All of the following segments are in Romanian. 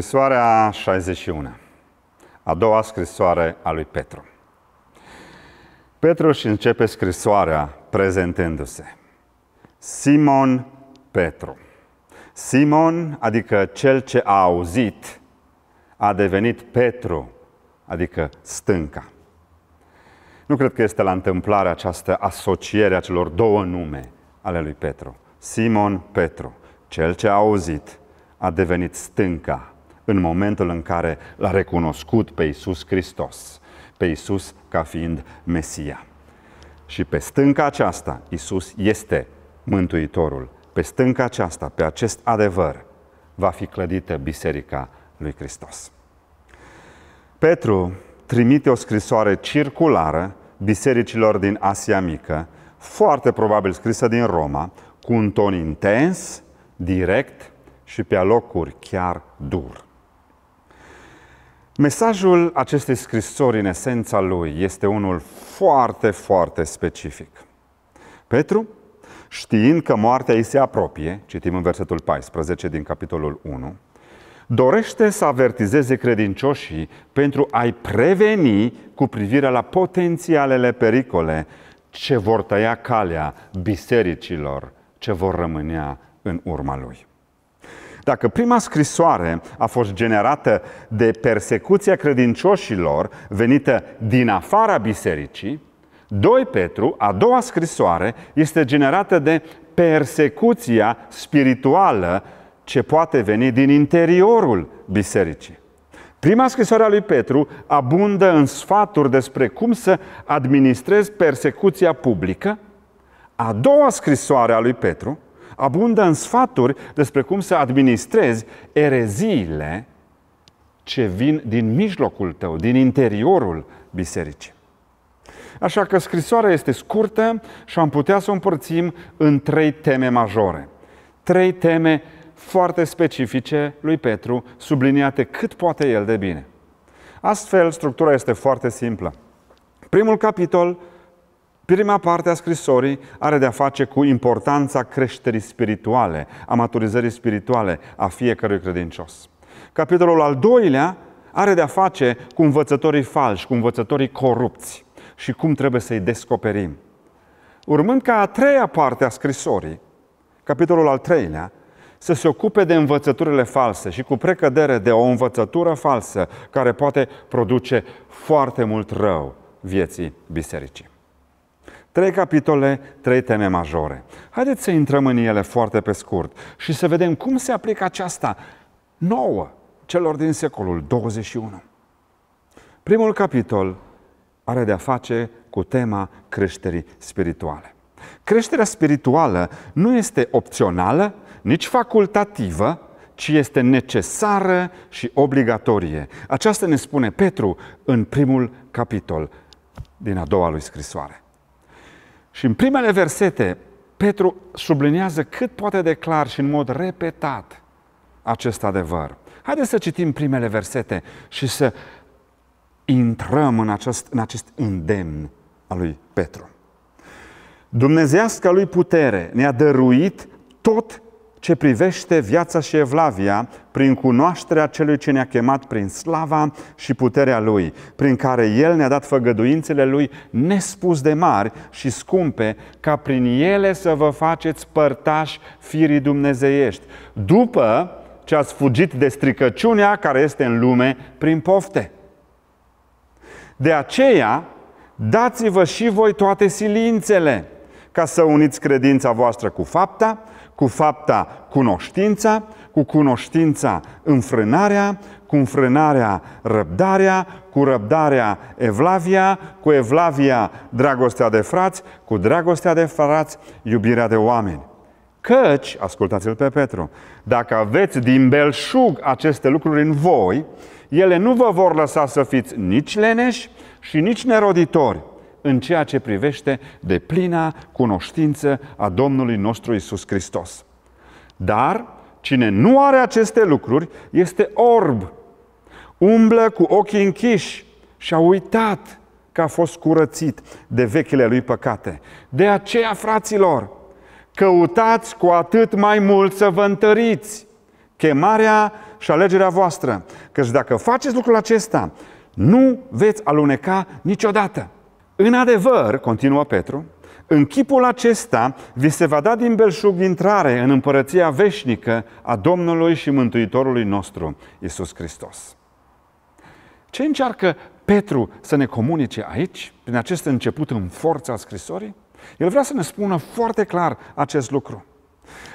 Scrisoarea 61, a doua scrisoare a lui Petru. Petru își începe scrisoarea prezentându-se. Simon Petru. Simon, adică cel ce a auzit, a devenit Petru, adică stânca. Nu cred că este la întâmplare această asociere a celor două nume ale lui Petru. Simon Petru, cel ce a auzit, a devenit stânca în momentul în care l-a recunoscut pe Iisus Hristos, pe Iisus ca fiind Mesia. Și pe stânca aceasta, Iisus este Mântuitorul. Pe stânca aceasta, pe acest adevăr, va fi clădită Biserica lui Hristos. Petru trimite o scrisoare circulară bisericilor din Asia Mică, foarte probabil scrisă din Roma, cu un ton intens, direct și pe alocuri chiar dur. Mesajul acestei scrisori, în esența lui, este unul foarte, foarte specific. Petru, știind că moartea îi se apropie, citim în versetul 14 din capitolul 1, dorește să avertizeze credincioșii pentru a-i preveni cu privire la potențialele pericole ce vor tăia calea bisericilor ce vor rămânea în urma lui. Dacă prima scrisoare a fost generată de persecuția credincioșilor venită din afara bisericii, 2 Petru, a doua scrisoare, este generată de persecuția spirituală ce poate veni din interiorul bisericii. Prima scrisoare a lui Petru abundă în sfaturi despre cum să administrezi persecuția publică. A doua scrisoare a lui Petru abundă în sfaturi despre cum să administrezi ereziile ce vin din mijlocul tău, din interiorul bisericii. Așa că scrisoarea este scurtă și am putea să o împărțim în trei teme majore. Trei teme foarte specifice lui Petru, subliniate cât poate el de bine. Astfel, structura este foarte simplă. Primul capitol Prima parte a scrisorii are de-a face cu importanța creșterii spirituale, a maturizării spirituale a fiecărui credincios. Capitolul al doilea are de-a face cu învățătorii falși, cu învățătorii corupți și cum trebuie să-i descoperim. Urmând ca a treia parte a scrisorii, capitolul al treilea, să se ocupe de învățăturile false și cu precădere de o învățătură falsă care poate produce foarte mult rău vieții bisericii. Trei capitole, trei teme majore. Haideți să intrăm în ele foarte pe scurt și să vedem cum se aplică aceasta nouă celor din secolul 21. Primul capitol are de-a face cu tema creșterii spirituale. Creșterea spirituală nu este opțională, nici facultativă, ci este necesară și obligatorie. Aceasta ne spune Petru în primul capitol din a doua lui scrisoare. Și în primele versete, Petru sublinează cât poate de clar și în mod repetat acest adevăr. Haideți să citim primele versete și să intrăm în acest, în acest îndemn al lui Petru. Dumnezească lui putere ne-a dăruit tot ce privește viața și evlavia prin cunoașterea celui ce ne-a chemat prin slava și puterea lui, prin care el ne-a dat făgăduințele lui nespus de mari și scumpe, ca prin ele să vă faceți părtași firii dumnezeiești, după ce ați fugit de stricăciunea care este în lume prin pofte. De aceea, dați-vă și voi toate silințele, ca să uniți credința voastră cu fapta, cu fapta cunoștința, cu cunoștința înfrânarea, cu înfrânarea răbdarea, cu răbdarea evlavia, cu evlavia dragostea de frați, cu dragostea de frați iubirea de oameni. Căci, ascultați-l pe Petru, dacă aveți din belșug aceste lucruri în voi, ele nu vă vor lăsa să fiți nici leneși și nici neroditori, în ceea ce privește de plina cunoștință a Domnului nostru Isus Hristos. Dar cine nu are aceste lucruri este orb, umblă cu ochii închiși și a uitat că a fost curățit de vechile lui păcate. De aceea, fraților, căutați cu atât mai mult să vă întăriți chemarea și alegerea voastră. Căci dacă faceți lucrul acesta, nu veți aluneca niciodată. În adevăr, continuă Petru, în chipul acesta vi se va da din belșug intrare în împărăția veșnică a Domnului și Mântuitorului nostru, Isus Hristos. Ce încearcă Petru să ne comunice aici, prin acest început în forța scrisorii? El vrea să ne spună foarte clar acest lucru.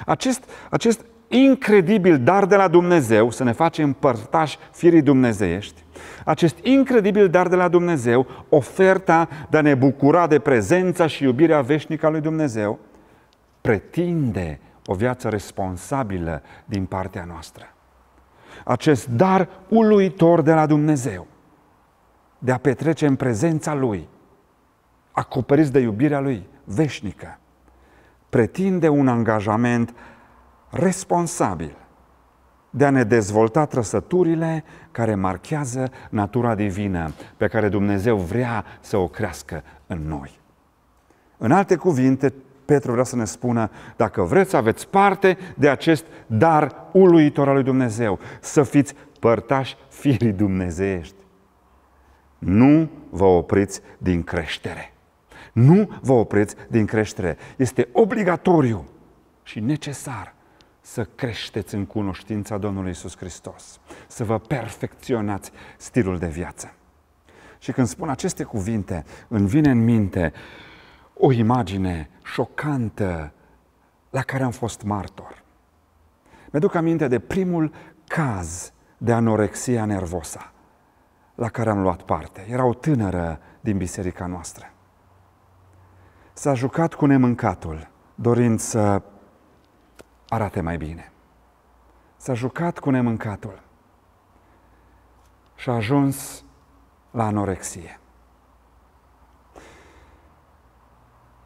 Acest, acest incredibil dar de la Dumnezeu, să ne facem părtași firii dumnezeiești, acest incredibil dar de la Dumnezeu, oferta de a ne bucura de prezența și iubirea veșnică a lui Dumnezeu, pretinde o viață responsabilă din partea noastră. Acest dar uluitor de la Dumnezeu, de a petrece în prezența Lui, acoperiți de iubirea Lui veșnică, pretinde un angajament responsabil de a ne dezvolta trăsăturile care marchează natura divină pe care Dumnezeu vrea să o crească în noi. În alte cuvinte, Petru vrea să ne spună, dacă vreți să aveți parte de acest dar uluitor al lui Dumnezeu, să fiți părtași firii dumnezeiești. Nu vă opriți din creștere. Nu vă opriți din creștere. Este obligatoriu și necesar să creșteți în cunoștința Domnului Isus Hristos, să vă perfecționați stilul de viață. Și când spun aceste cuvinte, îmi vine în minte o imagine șocantă la care am fost martor. Mi-aduc aminte de primul caz de anorexia nervosa la care am luat parte. Era o tânără din biserica noastră. S-a jucat cu nemâncatul, dorind să arate mai bine. S-a jucat cu nemâncatul și a ajuns la anorexie.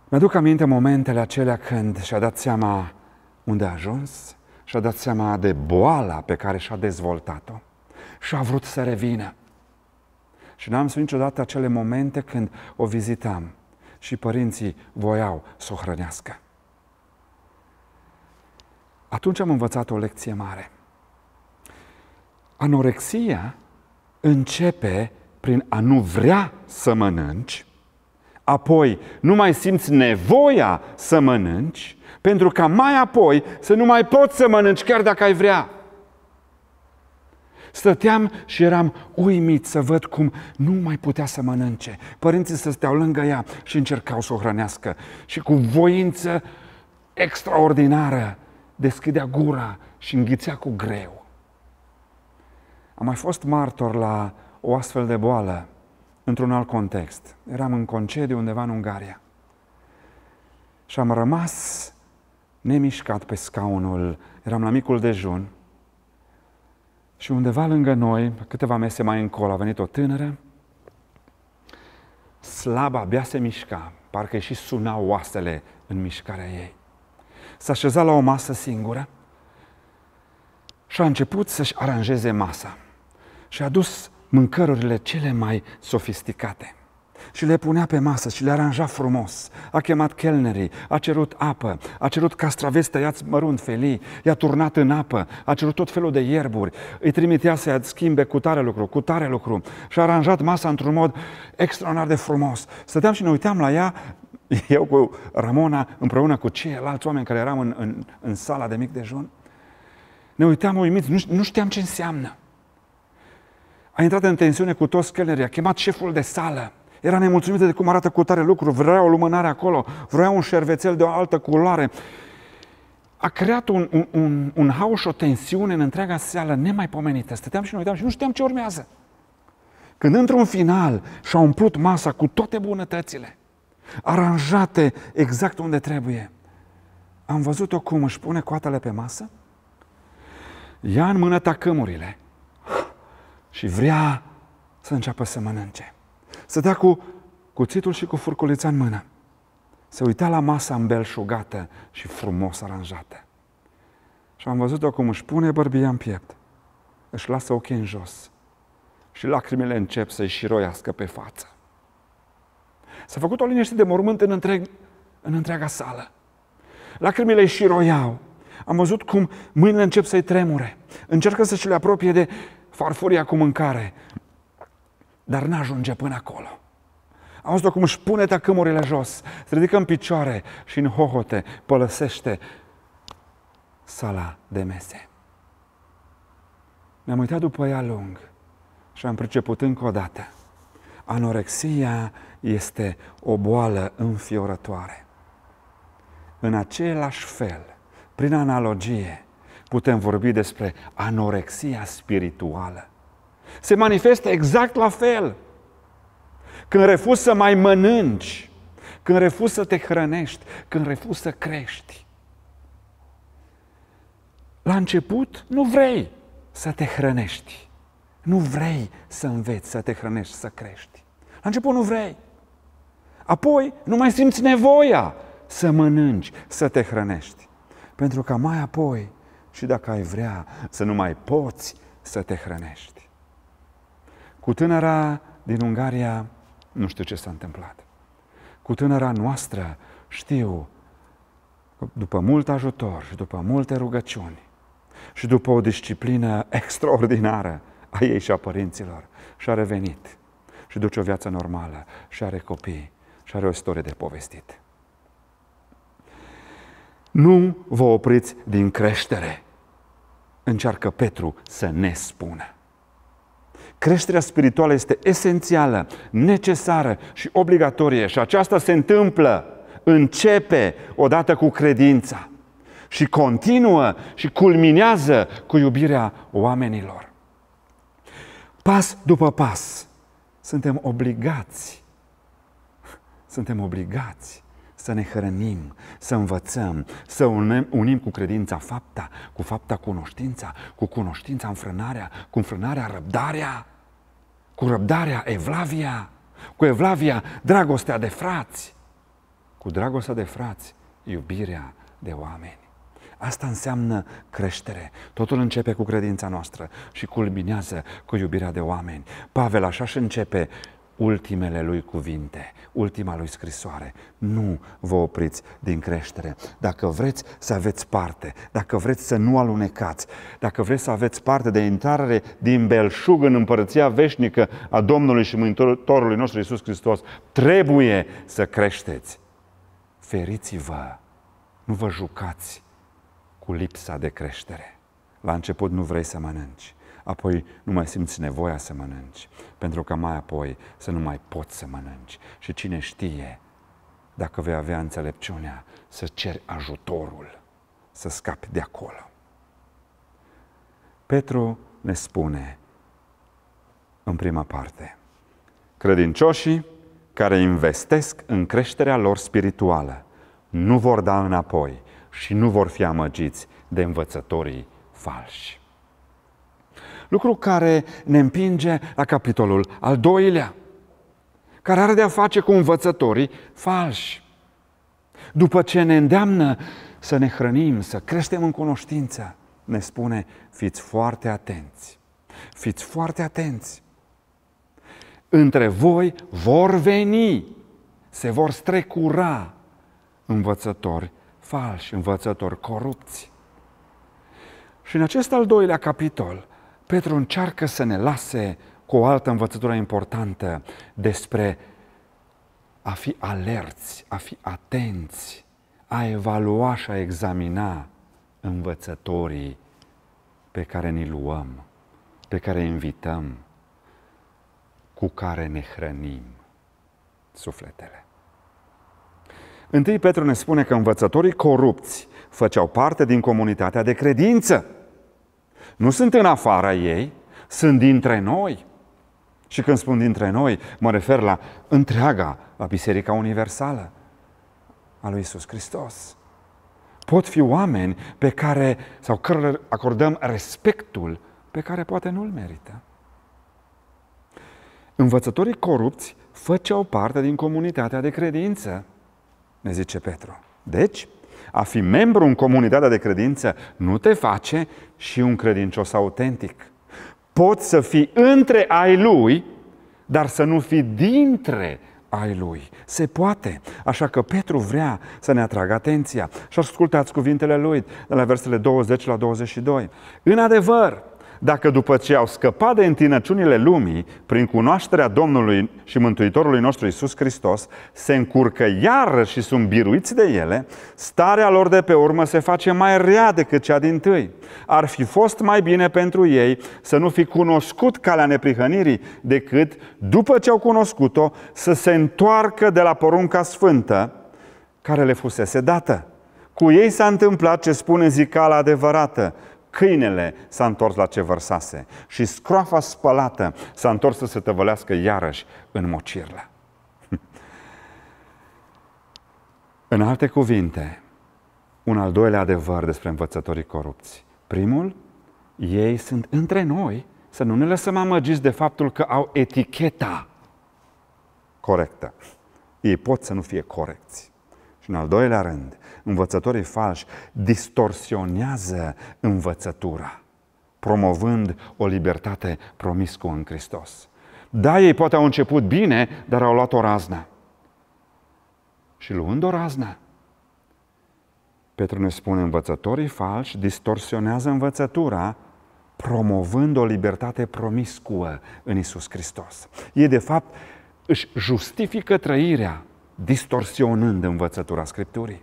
Mi-aduc aminte momentele acelea când și-a dat seama unde a ajuns, și-a dat seama de boala pe care și-a dezvoltat-o și a vrut să revină. Și n-am spus niciodată acele momente când o vizitam și părinții voiau să o hrănească atunci am învățat o lecție mare. Anorexia începe prin a nu vrea să mănânci, apoi nu mai simți nevoia să mănânci, pentru ca mai apoi să nu mai poți să mănânci chiar dacă ai vrea. Stăteam și eram uimit să văd cum nu mai putea să mănânce. Părinții să steau lângă ea și încercau să o hrănească. Și cu voință extraordinară deschidea gura și înghițea cu greu. Am mai fost martor la o astfel de boală într-un alt context. Eram în concediu undeva în Ungaria. Și am rămas nemișcat pe scaunul. Eram la micul dejun și undeva lângă noi, câteva mese mai încolo, a venit o tânără, slabă, abia se mișca, parcă și sunau oasele în mișcarea ei s-a așezat la o masă singură și a început să-și aranjeze masa. Și a dus mâncărurile cele mai sofisticate și le punea pe masă și le aranja frumos. A chemat chelnerii, a cerut apă, a cerut castraveți tăiați mărunt felii, i-a turnat în apă, a cerut tot felul de ierburi, îi trimitea să schimbe cu tare lucru, cu tare lucru și a aranjat masa într-un mod extraordinar de frumos. Stăteam și ne uitam la ea eu cu Ramona, împreună cu ceilalți oameni care eram în, în, în sala de mic dejun, ne uitam uimiți, nu, nu știam ce înseamnă. A intrat în tensiune cu toți călerii, a chemat șeful de sală, era nemulțumită de cum arată cu tare lucru, vrea o lumânare acolo, vrea un șervețel de o altă culoare. A creat un, un, un, un haos, o tensiune în întreaga seală nemaipomenită. Stăteam și ne uitam și nu știam ce urmează. Când într-un final și au umplut masa cu toate bunătățile, aranjate exact unde trebuie. Am văzut-o cum își pune coatele pe masă, ia în mână tacămurile și vrea să înceapă să mănânce. Să dea cu cuțitul și cu furculița în mână. Se uita la masa îmbelșugată și frumos aranjată. Și am văzut-o cum își pune bărbia în piept, își lasă ochii în jos și lacrimile încep să-i șiroiască pe față. S-a făcut o liniște de mormânt în, întreg, în întreaga sală. Lacrimile și roiau. Am văzut cum mâinile încep să-i tremure. Încearcă să-și le apropie de farfuria cu mâncare. Dar n-ajunge până acolo. Am văzut cum își pune tacâmurile jos, se ridică în picioare și în hohote pălăsește sala de mese. Ne-am uitat după ea lung și am priceput încă o dată anorexia este o boală înfiorătoare. În același fel, prin analogie, putem vorbi despre anorexia spirituală. Se manifestă exact la fel. Când refuzi să mai mănânci, când refuzi să te hrănești, când refuzi să crești. La început nu vrei să te hrănești. Nu vrei să înveți, să te hrănești, să crești. La început nu vrei. Apoi nu mai simți nevoia să mănânci, să te hrănești. Pentru că mai apoi, și dacă ai vrea, să nu mai poți să te hrănești. Cu tânăra din Ungaria nu știu ce s-a întâmplat. Cu tânăra noastră știu după mult ajutor și după multe rugăciuni și după o disciplină extraordinară a ei și a părinților și-a revenit și duce o viață normală și are copii și are o istorie de povestit. Nu vă opriți din creștere. Încearcă Petru să ne spună. Creșterea spirituală este esențială, necesară și obligatorie și aceasta se întâmplă, începe odată cu credința și continuă și culminează cu iubirea oamenilor. Pas după pas, suntem obligați, suntem obligați să ne hrănim, să învățăm, să unim, unim cu credința fapta, cu fapta cunoștința, cu cunoștința înfrânarea, cu înfrânarea răbdarea, cu răbdarea evlavia, cu evlavia dragostea de frați, cu dragostea de frați iubirea de oameni. Asta înseamnă creștere. Totul începe cu credința noastră și culminează cu iubirea de oameni. Pavel așa și începe ultimele lui cuvinte, ultima lui scrisoare. Nu vă opriți din creștere. Dacă vreți să aveți parte, dacă vreți să nu alunecați, dacă vreți să aveți parte de intrare din belșug în împărăția veșnică a Domnului și Mântuitorului nostru Iisus Hristos, trebuie să creșteți. Feriți-vă, nu vă jucați cu lipsa de creștere. La început nu vrei să mănânci, apoi nu mai simți nevoia să mănânci, pentru că mai apoi să nu mai poți să mănânci. Și cine știe dacă vei avea înțelepciunea să ceri ajutorul, să scapi de acolo. Petru ne spune în prima parte, credincioșii care investesc în creșterea lor spirituală nu vor da înapoi, și nu vor fi amăgiți de învățătorii falși. Lucru care ne împinge la capitolul al doilea, care are de-a face cu învățătorii falși. După ce ne îndeamnă să ne hrănim, să creștem în cunoștință, ne spune, fiți foarte atenți. Fiți foarte atenți. Între voi vor veni, se vor strecura învățători falși învățători, corupți. Și în acest al doilea capitol, Petru încearcă să ne lase cu o altă învățătură importantă despre a fi alerți, a fi atenți, a evalua și a examina învățătorii pe care ni luăm, pe care invităm, cu care ne hrănim sufletele. Întâi Petru ne spune că învățătorii corupți făceau parte din comunitatea de credință. Nu sunt în afara ei, sunt dintre noi. Și când spun dintre noi, mă refer la întreaga, la Biserica Universală a lui Isus Hristos. Pot fi oameni pe care, sau cărora acordăm respectul pe care poate nu-l merită. Învățătorii corupți făceau parte din comunitatea de credință ne zice Petru. Deci, a fi membru în comunitatea de credință nu te face și un credincios autentic. Poți să fii între ai lui, dar să nu fii dintre ai lui. Se poate. Așa că Petru vrea să ne atragă atenția. Și ascultați cuvintele lui de la versele 20 la 22. În adevăr, dacă după ce au scăpat de întinăciunile lumii, prin cunoașterea Domnului și Mântuitorului nostru Isus Hristos, se încurcă iar și sunt biruiți de ele, starea lor de pe urmă se face mai rea decât cea din tâi. Ar fi fost mai bine pentru ei să nu fi cunoscut calea neprihănirii, decât, după ce au cunoscut-o, să se întoarcă de la porunca sfântă care le fusese dată. Cu ei s-a întâmplat ce spune zicala adevărată – Câinele s-a întors la ce vărsase și scroafa spălată s-a întors să se tăvălească iarăși în mocirlă. în alte cuvinte, un al doilea adevăr despre învățătorii corupți. Primul, ei sunt între noi, să nu ne lăsăm amăgiți de faptul că au eticheta corectă. Ei pot să nu fie corecți. Și în al doilea rând, învățătorii falși distorsionează învățătura, promovând o libertate promiscuă în Hristos. Da, ei poate au început bine, dar au luat o raznă. Și luând o raznă, Petru ne spune, învățătorii falși distorsionează învățătura promovând o libertate promiscuă în Isus Hristos. Ei, de fapt, își justifică trăirea distorsionând învățătura Scripturii.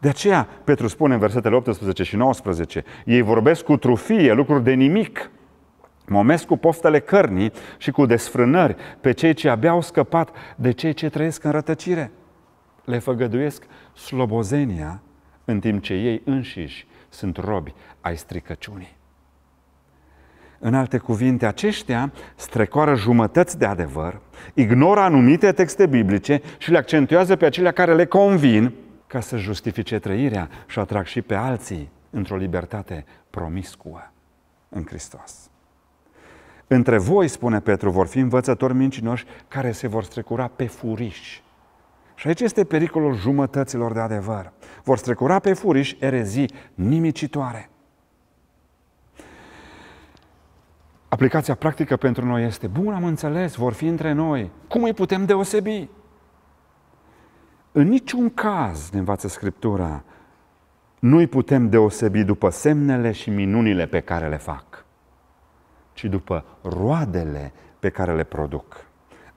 De aceea, Petru spune în versetele 18 și 19, ei vorbesc cu trufie, lucruri de nimic, Momesc cu poftele cărnii și cu desfrânări pe cei ce abia au scăpat de cei ce trăiesc în rătăcire. Le făgăduiesc slobozenia în timp ce ei înșiși sunt robi ai stricăciunii. În alte cuvinte, aceștia strecoară jumătăți de adevăr, ignoră anumite texte biblice și le accentuează pe acelea care le convin – ca să justifice trăirea și atrag și pe alții într-o libertate promiscuă în Hristos. Între voi, spune Petru, vor fi învățători mincinoși care se vor strecura pe furiși. Și aici este pericolul jumătăților de adevăr. Vor strecura pe furiși erezii nimicitoare. Aplicația practică pentru noi este, bun, am înțeles, vor fi între noi. Cum îi putem deosebi? În niciun caz, ne învață Scriptura, nu-i putem deosebi după semnele și minunile pe care le fac, ci după roadele pe care le produc.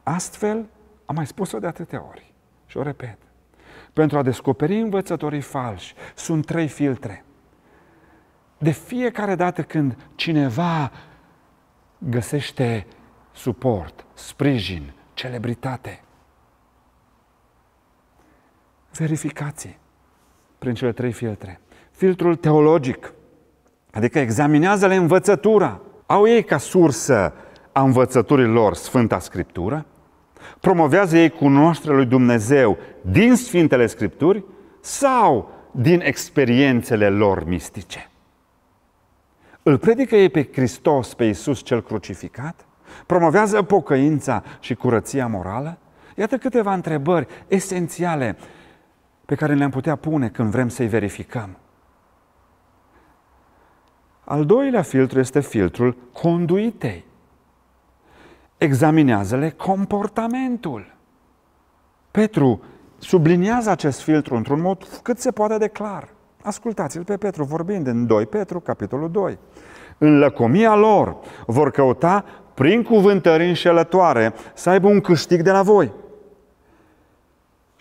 Astfel, am mai spus-o de atâtea ori și o repet. Pentru a descoperi învățătorii falși, sunt trei filtre. De fiecare dată când cineva găsește suport, sprijin, celebritate, verificați prin cele trei filtre. Filtrul teologic, adică examinează-le învățătura. Au ei ca sursă a învățăturilor Sfânta Scriptură, promovează ei cunoașterea lui Dumnezeu din Sfintele Scripturi sau din experiențele lor mistice. Îl predică ei pe Hristos, pe Iisus cel crucificat, promovează pocăința și curăția morală. Iată câteva întrebări esențiale pe care le-am putea pune când vrem să-i verificăm. Al doilea filtru este filtrul conduitei. Examinează-le comportamentul. Petru subliniază acest filtru într-un mod cât se poate de clar. Ascultați-l pe Petru vorbind în 2 Petru, capitolul 2. În lăcomia lor vor căuta prin cuvântări înșelătoare să aibă un câștig de la voi.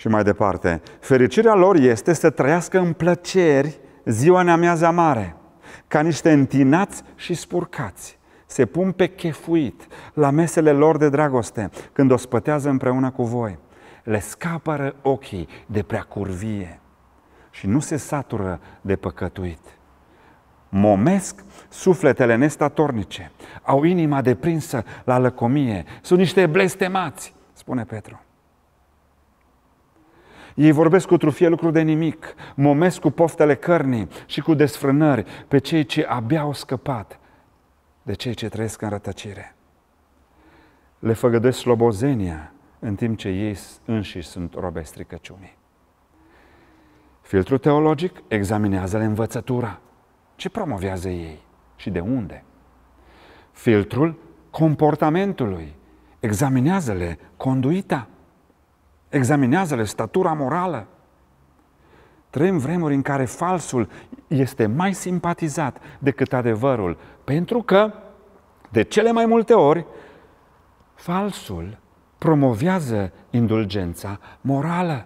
Și mai departe, fericirea lor este să trăiască în plăceri ziua neamiază mare, ca niște întinați și spurcați. Se pun pe chefuit la mesele lor de dragoste, când o spătează împreună cu voi. Le scapără ochii de prea curvie și nu se satură de păcătuit. Momesc sufletele nestatornice, au inima deprinsă la lăcomie, sunt niște blestemați, spune Petru. Ei vorbesc cu trufie lucruri de nimic, momesc cu poftele cărnii și cu desfrânări pe cei ce abia au scăpat de cei ce trăiesc în rătăcire. Le făgăduiesc slobozenia în timp ce ei înșiși sunt robe stricăciunii. Filtrul teologic examinează-le învățătura. Ce promovează ei și de unde? Filtrul comportamentului examinează-le conduita. Examinează-le statura morală. Trăim vremuri în care falsul este mai simpatizat decât adevărul, pentru că, de cele mai multe ori, falsul promovează indulgența morală.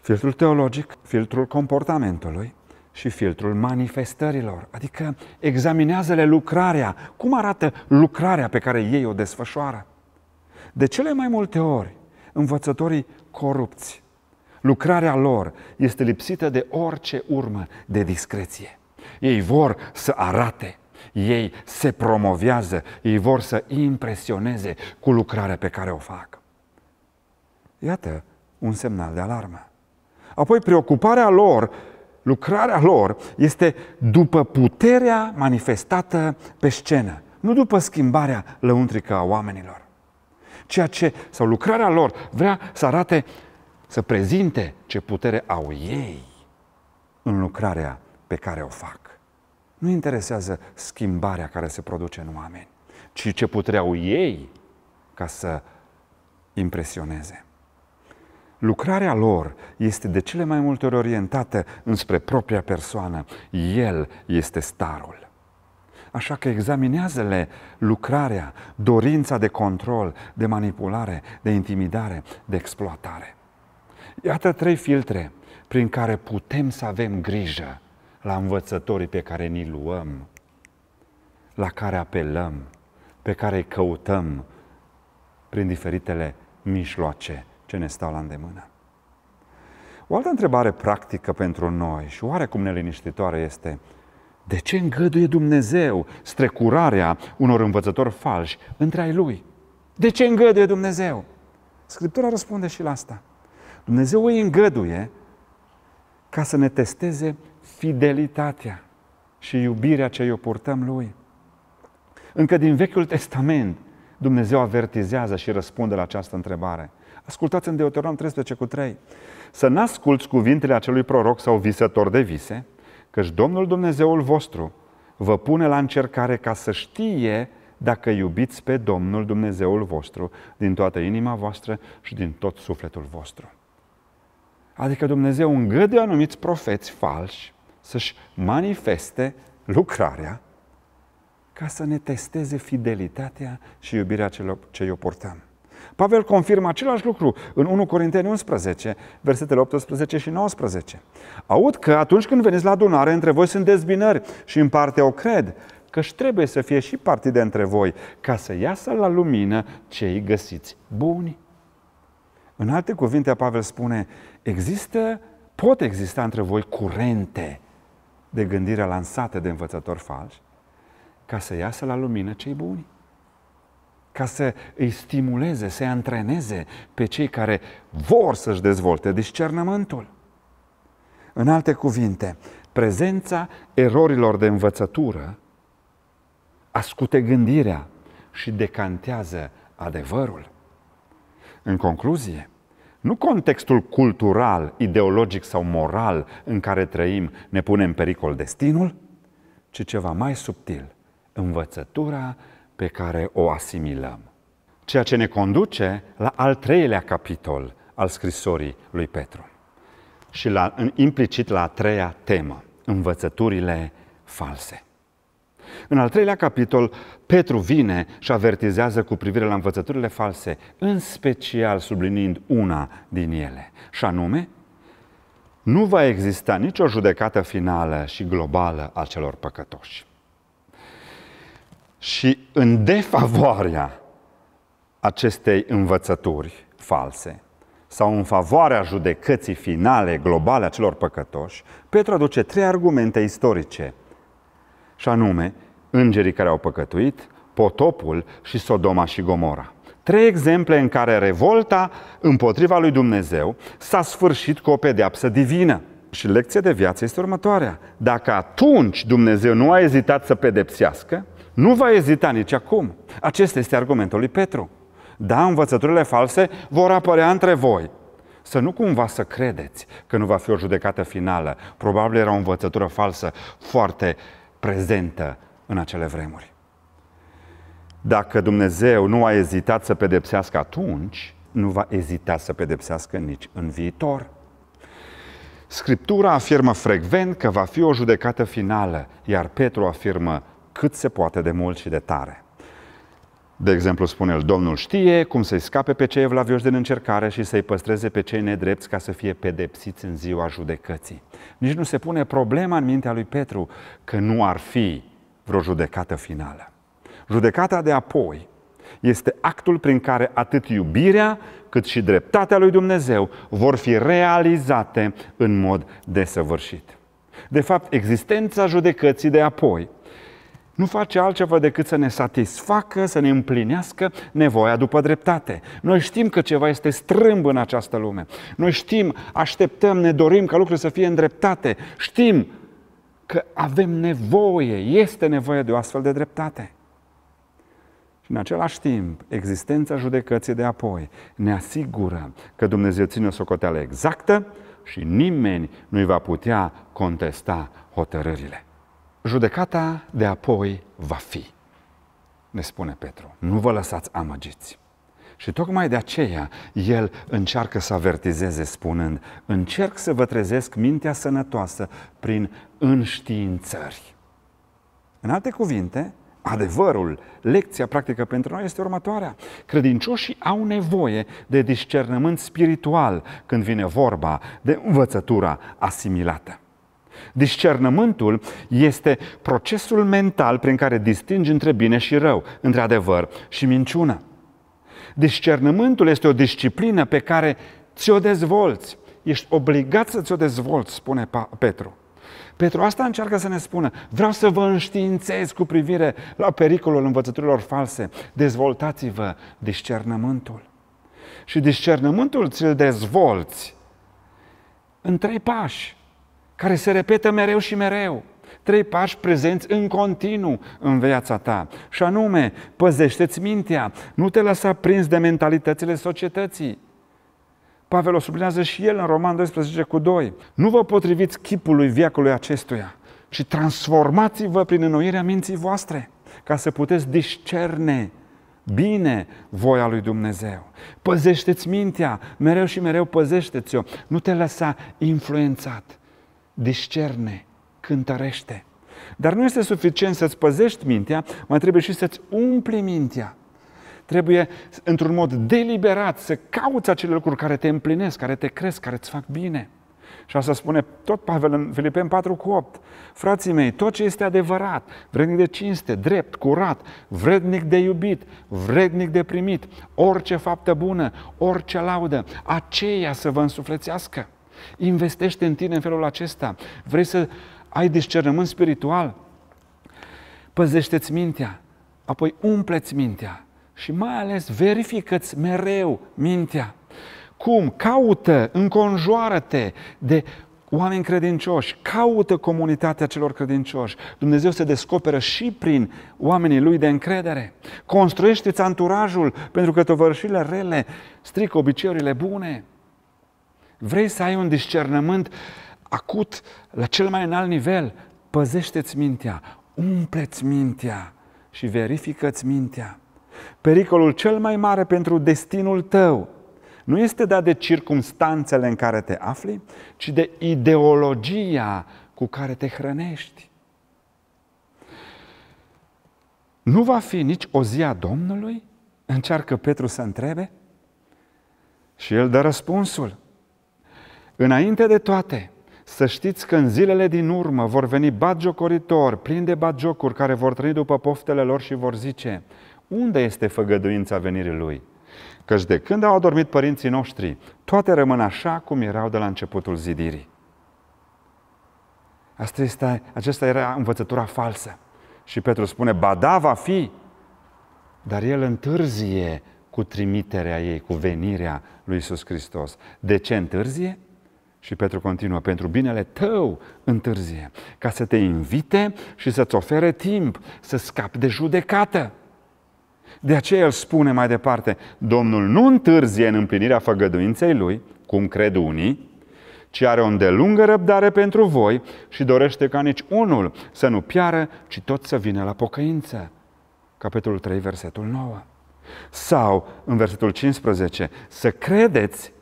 Filtrul teologic, filtrul comportamentului și filtrul manifestărilor, adică examinează-le lucrarea, cum arată lucrarea pe care ei o desfășoară. De cele mai multe ori, învățătorii corupți, lucrarea lor este lipsită de orice urmă de discreție. Ei vor să arate, ei se promovează, ei vor să impresioneze cu lucrarea pe care o fac. Iată un semnal de alarmă. Apoi preocuparea lor, lucrarea lor este după puterea manifestată pe scenă, nu după schimbarea lăuntrică a oamenilor ceea ce, sau lucrarea lor vrea să arate, să prezinte ce putere au ei în lucrarea pe care o fac. Nu interesează schimbarea care se produce în oameni, ci ce putere au ei ca să impresioneze. Lucrarea lor este de cele mai multe ori orientată înspre propria persoană. El este starul. Așa că examinează-le lucrarea, dorința de control, de manipulare, de intimidare, de exploatare. Iată trei filtre prin care putem să avem grijă la învățătorii pe care ni luăm, la care apelăm, pe care îi căutăm prin diferitele mijloace ce ne stau la îndemână. O altă întrebare practică pentru noi și oarecum neliniștitoare este – de ce îngăduie Dumnezeu strecurarea unor învățători falși între ai lui? De ce îngăduie Dumnezeu? Scriptura răspunde și la asta. Dumnezeu îi îngăduie ca să ne testeze fidelitatea și iubirea ce îi purtăm lui. Încă din Vechiul Testament, Dumnezeu avertizează și răspunde la această întrebare. Ascultați în Deuteronom 13 cu 3. Să n-asculți cuvintele acelui proroc sau visător de vise, căci Domnul Dumnezeul vostru vă pune la încercare ca să știe dacă iubiți pe Domnul Dumnezeul vostru din toată inima voastră și din tot sufletul vostru. Adică Dumnezeu îngăde anumiți profeți falși să-și manifeste lucrarea ca să ne testeze fidelitatea și iubirea celor ce o portăm. Pavel confirmă același lucru în 1 Corinteni 11, versetele 18 și 19. Aud că atunci când veniți la adunare, între voi sunt dezbinări și în parte o cred, și trebuie să fie și partide între voi, ca să iasă la lumină cei găsiți buni. În alte cuvinte, Pavel spune, există, pot exista între voi curente de gândire lansate de învățători falși, ca să iasă la lumină cei buni ca să îi stimuleze, să-i antreneze pe cei care vor să-și dezvolte discernământul. În alte cuvinte, prezența erorilor de învățătură ascute gândirea și decantează adevărul. În concluzie, nu contextul cultural, ideologic sau moral în care trăim ne pune în pericol destinul, ci ceva mai subtil, învățătura pe care o asimilăm. Ceea ce ne conduce la al treilea capitol al scrisorii lui Petru și la, implicit la a treia temă, învățăturile false. În al treilea capitol, Petru vine și avertizează cu privire la învățăturile false, în special sublinind una din ele, și anume, nu va exista nicio judecată finală și globală a celor păcătoși și în defavoarea acestei învățături false sau în favoarea judecății finale, globale a celor păcătoși, Petru aduce trei argumente istorice, și anume îngerii care au păcătuit, potopul și Sodoma și Gomora. Trei exemple în care revolta împotriva lui Dumnezeu s-a sfârșit cu o pedeapsă divină. Și lecția de viață este următoarea. Dacă atunci Dumnezeu nu a ezitat să pedepsească, nu va ezita nici acum. Acesta este argumentul lui Petru. Da, învățăturile false vor apărea între voi. Să nu cumva să credeți că nu va fi o judecată finală. Probabil era o învățătură falsă foarte prezentă în acele vremuri. Dacă Dumnezeu nu a ezitat să pedepsească atunci, nu va ezita să pedepsească nici în viitor. Scriptura afirmă frecvent că va fi o judecată finală, iar Petru afirmă cât se poate de mult și de tare. De exemplu, spune el, Domnul știe cum să-i scape pe cei evlavioși din încercare și să-i păstreze pe cei nedrepți ca să fie pedepsiți în ziua judecății. Nici nu se pune problema în mintea lui Petru că nu ar fi vreo judecată finală. Judecata de apoi este actul prin care atât iubirea cât și dreptatea lui Dumnezeu vor fi realizate în mod desăvârșit. De fapt, existența judecății de apoi nu face altceva decât să ne satisfacă, să ne împlinească nevoia după dreptate. Noi știm că ceva este strâmb în această lume. Noi știm, așteptăm, ne dorim ca lucrurile să fie îndreptate. Știm că avem nevoie, este nevoie de o astfel de dreptate. Și în același timp, existența judecății de apoi ne asigură că Dumnezeu ține o socoteală exactă și nimeni nu-i va putea contesta hotărârile judecata de apoi va fi, ne spune Petru. Nu vă lăsați amăgiți. Și tocmai de aceea el încearcă să avertizeze spunând, încerc să vă trezesc mintea sănătoasă prin înștiințări. În alte cuvinte, adevărul, lecția practică pentru noi este următoarea. Credincioșii au nevoie de discernământ spiritual când vine vorba de învățătura asimilată. Discernământul este procesul mental prin care distingi între bine și rău, între adevăr și minciună. Discernământul este o disciplină pe care ți-o dezvolți. Ești obligat să ți-o dezvolți, spune Petru. Petru asta încearcă să ne spună. Vreau să vă înștiințez cu privire la pericolul învățăturilor false. Dezvoltați-vă discernământul. Și discernământul ți-l dezvolți în trei pași care se repetă mereu și mereu. Trei pași prezenți în continuu în viața ta. Și anume, păzește-ți mintea, nu te lăsa prins de mentalitățile societății. Pavel o sublinează și el în Roman 12 cu 2. Nu vă potriviți chipului viacului acestuia, ci transformați-vă prin înnoirea minții voastre, ca să puteți discerne bine voia lui Dumnezeu. Păzește-ți mintea, mereu și mereu păzește-ți-o. Nu te lăsa influențat discerne, cântărește. Dar nu este suficient să-ți păzești mintea, mai trebuie și să-ți umpli mintea. Trebuie, într-un mod deliberat, să cauți acele lucruri care te împlinesc, care te cresc, care îți fac bine. Și asta spune tot Pavel în Filipen 4 cu 8. Frații mei, tot ce este adevărat, vrednic de cinste, drept, curat, vrednic de iubit, vrednic de primit, orice faptă bună, orice laudă, aceea să vă însuflețească. Investește în tine în felul acesta. Vrei să ai discernământ spiritual? Păzește-ți mintea, apoi umpleți mintea și mai ales verifică-ți mereu mintea. Cum? Caută, înconjoară-te de oameni credincioși, caută comunitatea celor credincioși. Dumnezeu se descoperă și prin oamenii lui de încredere. Construiește-ți anturajul, pentru că tovărșile rele strică obiceiurile bune. Vrei să ai un discernământ acut la cel mai înalt nivel? Păzește-ți mintea, umple-ți mintea și verifică-ți mintea. Pericolul cel mai mare pentru destinul tău nu este dat de circumstanțele în care te afli, ci de ideologia cu care te hrănești. Nu va fi nici o zi a Domnului? Încearcă Petru să întrebe. Și el dă răspunsul. Înainte de toate, să știți că în zilele din urmă vor veni bagiocoritori, plini de bagiocuri, care vor trăi după poftele lor și vor zice, unde este făgăduința venirii lui? Căci de când au adormit părinții noștri, toate rămân așa cum erau de la începutul zidirii. Asta este, acesta era învățătura falsă. Și Petru spune, ba da, va fi, dar el întârzie cu trimiterea ei, cu venirea lui Iisus Hristos. De ce întârzie? Și Petru continuă, pentru binele tău întârzie, ca să te invite și să-ți ofere timp să scapi de judecată. De aceea el spune mai departe, Domnul nu întârzie în împlinirea făgăduinței lui, cum cred unii, ci are o îndelungă răbdare pentru voi și dorește ca nici unul să nu piară, ci tot să vină la pocăință. Capitolul 3, versetul 9. Sau, în versetul 15, să credeți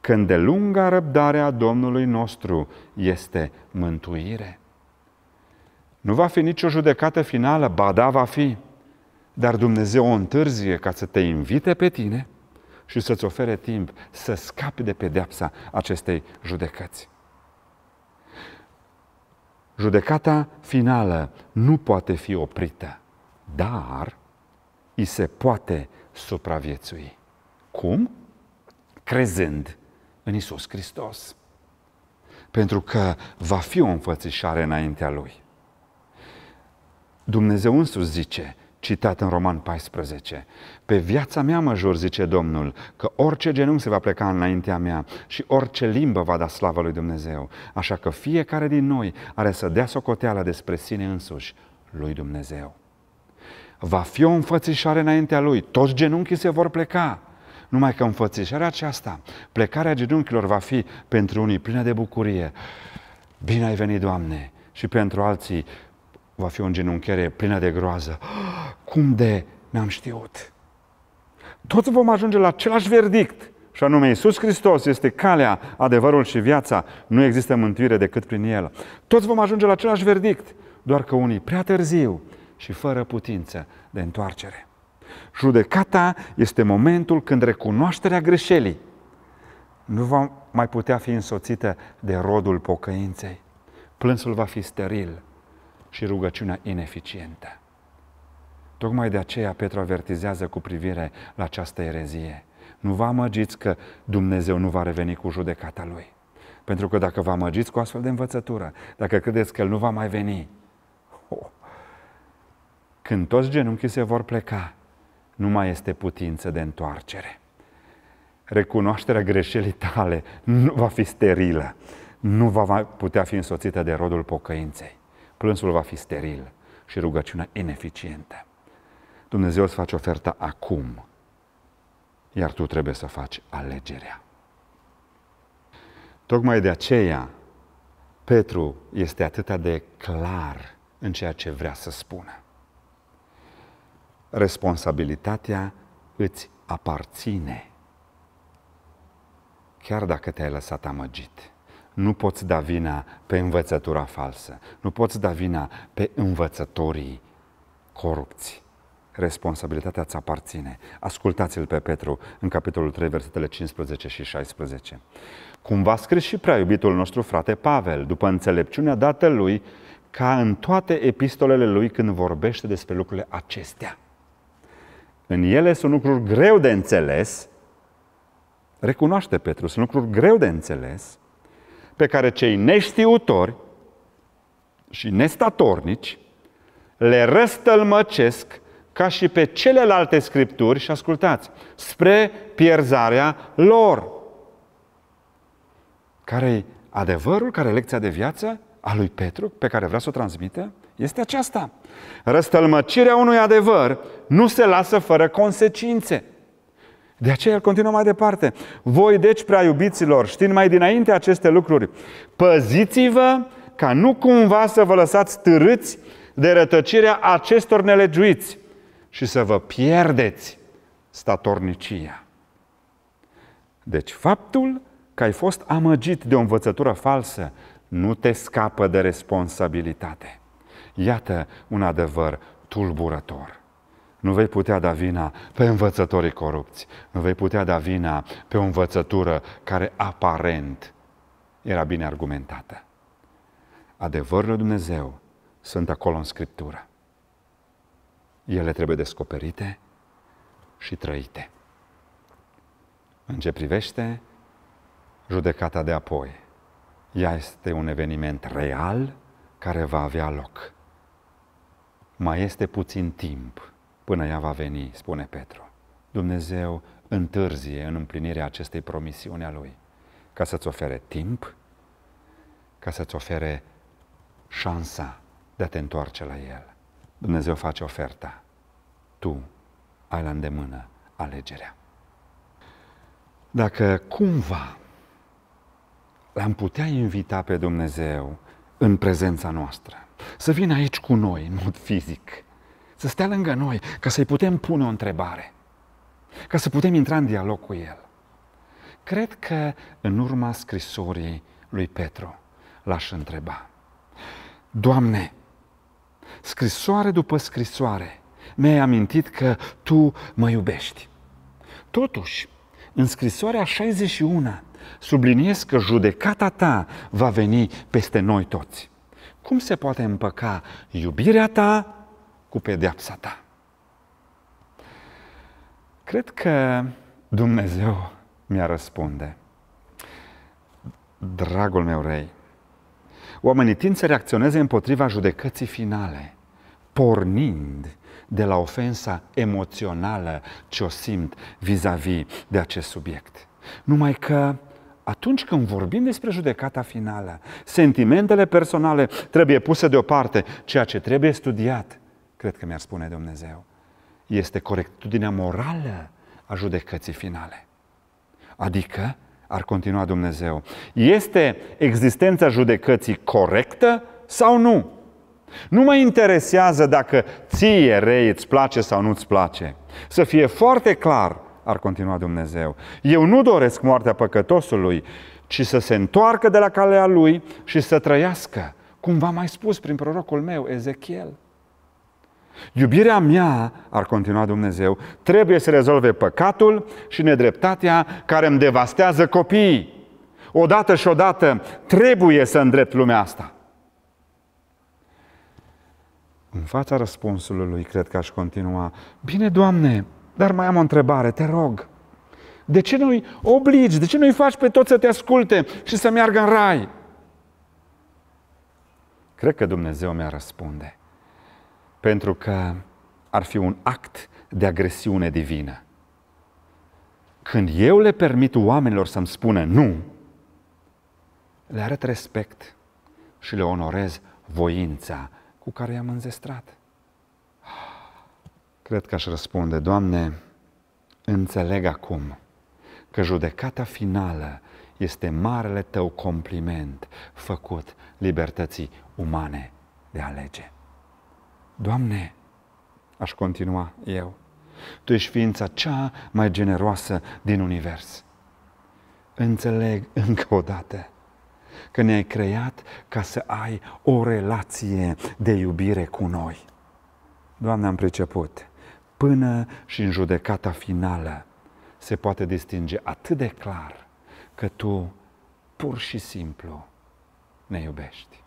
când de lunga răbdare a Domnului nostru este mântuire. Nu va fi nicio judecată finală, ba da, va fi, dar Dumnezeu o întârzie ca să te invite pe tine și să-ți ofere timp să scapi de pedepsa acestei judecăți. Judecata finală nu poate fi oprită, dar îi se poate supraviețui. Cum? Crezând în Isus Hristos. Pentru că va fi o înfățișare înaintea Lui. Dumnezeu însuși zice, citat în Roman 14, pe viața mea mă jur, zice Domnul, că orice genunchi se va pleca înaintea mea și orice limbă va da slavă lui Dumnezeu. Așa că fiecare din noi are să dea socoteala despre sine însuși lui Dumnezeu. Va fi o înfățișare înaintea lui, toți genunchii se vor pleca numai că înfățișarea aceasta, plecarea genunchilor va fi pentru unii plină de bucurie. Bine ai venit, Doamne! Și pentru alții va fi o genunchiere plină de groază. Cum de n-am știut? Toți vom ajunge la același verdict. Și anume, Iisus Hristos este calea, adevărul și viața. Nu există mântuire decât prin El. Toți vom ajunge la același verdict, doar că unii prea târziu și fără putință de întoarcere. Judecata este momentul când recunoașterea greșelii nu va mai putea fi însoțită de rodul pocăinței. Plânsul va fi steril și rugăciunea ineficientă. Tocmai de aceea Petru avertizează cu privire la această erezie. Nu vă amăgiți că Dumnezeu nu va reveni cu judecata Lui. Pentru că dacă vă amăgiți cu astfel de învățătură, dacă credeți că El nu va mai veni, oh, când toți genunchii se vor pleca, nu mai este putință de întoarcere. Recunoașterea greșelii tale nu va fi sterilă, nu va putea fi însoțită de rodul pocăinței. Plânsul va fi steril și rugăciunea ineficientă. Dumnezeu îți face oferta acum, iar tu trebuie să faci alegerea. Tocmai de aceea, Petru este atât de clar în ceea ce vrea să spună responsabilitatea îți aparține. Chiar dacă te-ai lăsat amăgit, nu poți da vina pe învățătura falsă, nu poți da vina pe învățătorii corupți. Responsabilitatea ți aparține. Ascultați-l pe Petru în capitolul 3, versetele 15 și 16. Cum v-a scris și prea iubitul nostru frate Pavel, după înțelepciunea dată lui, ca în toate epistolele lui când vorbește despre lucrurile acestea în ele sunt lucruri greu de înțeles, recunoaște Petru, sunt lucruri greu de înțeles, pe care cei neștiutori și nestatornici le răstălmăcesc ca și pe celelalte scripturi, și ascultați, spre pierzarea lor. Care-i adevărul, care lecția de viață a lui Petru, pe care vrea să o transmită? este aceasta. Răstălmăcirea unui adevăr nu se lasă fără consecințe. De aceea el continuă mai departe. Voi, deci, prea iubiților, știind mai dinainte aceste lucruri, păziți-vă ca nu cumva să vă lăsați târâți de rătăcirea acestor nelegiuiți și să vă pierdeți statornicia. Deci faptul că ai fost amăgit de o învățătură falsă nu te scapă de responsabilitate. Iată un adevăr tulburător. Nu vei putea da vina pe învățătorii corupți, nu vei putea da vina pe o învățătură care aparent era bine argumentată. Adevărul lui Dumnezeu sunt acolo în Scriptură. Ele trebuie descoperite și trăite. În ce privește judecata de apoi, ea este un eveniment real care va avea loc. Mai este puțin timp până ea va veni, spune Petru. Dumnezeu întârzie în împlinirea acestei promisiuni a Lui, ca să-ți ofere timp, ca să-ți ofere șansa de a te întoarce la El. Dumnezeu face oferta. Tu ai la îndemână alegerea. Dacă cumva l-am putea invita pe Dumnezeu în prezența noastră, să vină aici cu noi în mod fizic, să stea lângă noi, ca să-i putem pune o întrebare, ca să putem intra în dialog cu el. Cred că în urma scrisorii lui Petru l-aș întreba. Doamne, scrisoare după scrisoare, mi-ai amintit că Tu mă iubești. Totuși, în scrisoarea 61, subliniez că judecata Ta va veni peste noi toți. Cum se poate împăca iubirea ta cu pedeapsa ta? Cred că Dumnezeu mi-a răspunde. Dragul meu rei, oamenii tind să reacționeze împotriva judecății finale, pornind de la ofensa emoțională ce o simt vis-a-vis de acest subiect. Numai că atunci când vorbim despre judecata finală, sentimentele personale trebuie puse deoparte. Ceea ce trebuie studiat, cred că mi-ar spune Dumnezeu, este corectitudinea morală a judecății finale. Adică, ar continua Dumnezeu, este existența judecății corectă sau nu? Nu mă interesează dacă ție, rei, îți place sau nu-ți place. Să fie foarte clar, ar continua Dumnezeu. Eu nu doresc moartea păcătosului, ci să se întoarcă de la calea lui și să trăiască, cum v-am mai spus prin prorocul meu, Ezechiel. Iubirea mea, ar continua Dumnezeu, trebuie să rezolve păcatul și nedreptatea care îmi devastează copiii. Odată și odată trebuie să îndrept lumea asta. În fața răspunsului lui, cred că aș continua. Bine, Doamne, dar mai am o întrebare, te rog. De ce nu-i obligi, de ce nu-i faci pe toți să te asculte și să meargă în rai? Cred că Dumnezeu mi-a răspunde. Pentru că ar fi un act de agresiune divină. Când eu le permit oamenilor să-mi spună nu, le arăt respect și le onorez voința cu care i-am înzestrat. Cred că aș răspunde, Doamne, înțeleg acum că judecata finală este marele tău compliment făcut libertății umane de alege. Doamne, aș continua eu, Tu ești ființa cea mai generoasă din univers. Înțeleg încă o dată că ne-ai creat ca să ai o relație de iubire cu noi. Doamne, am priceput până și în judecata finală se poate distinge atât de clar că tu pur și simplu ne iubești.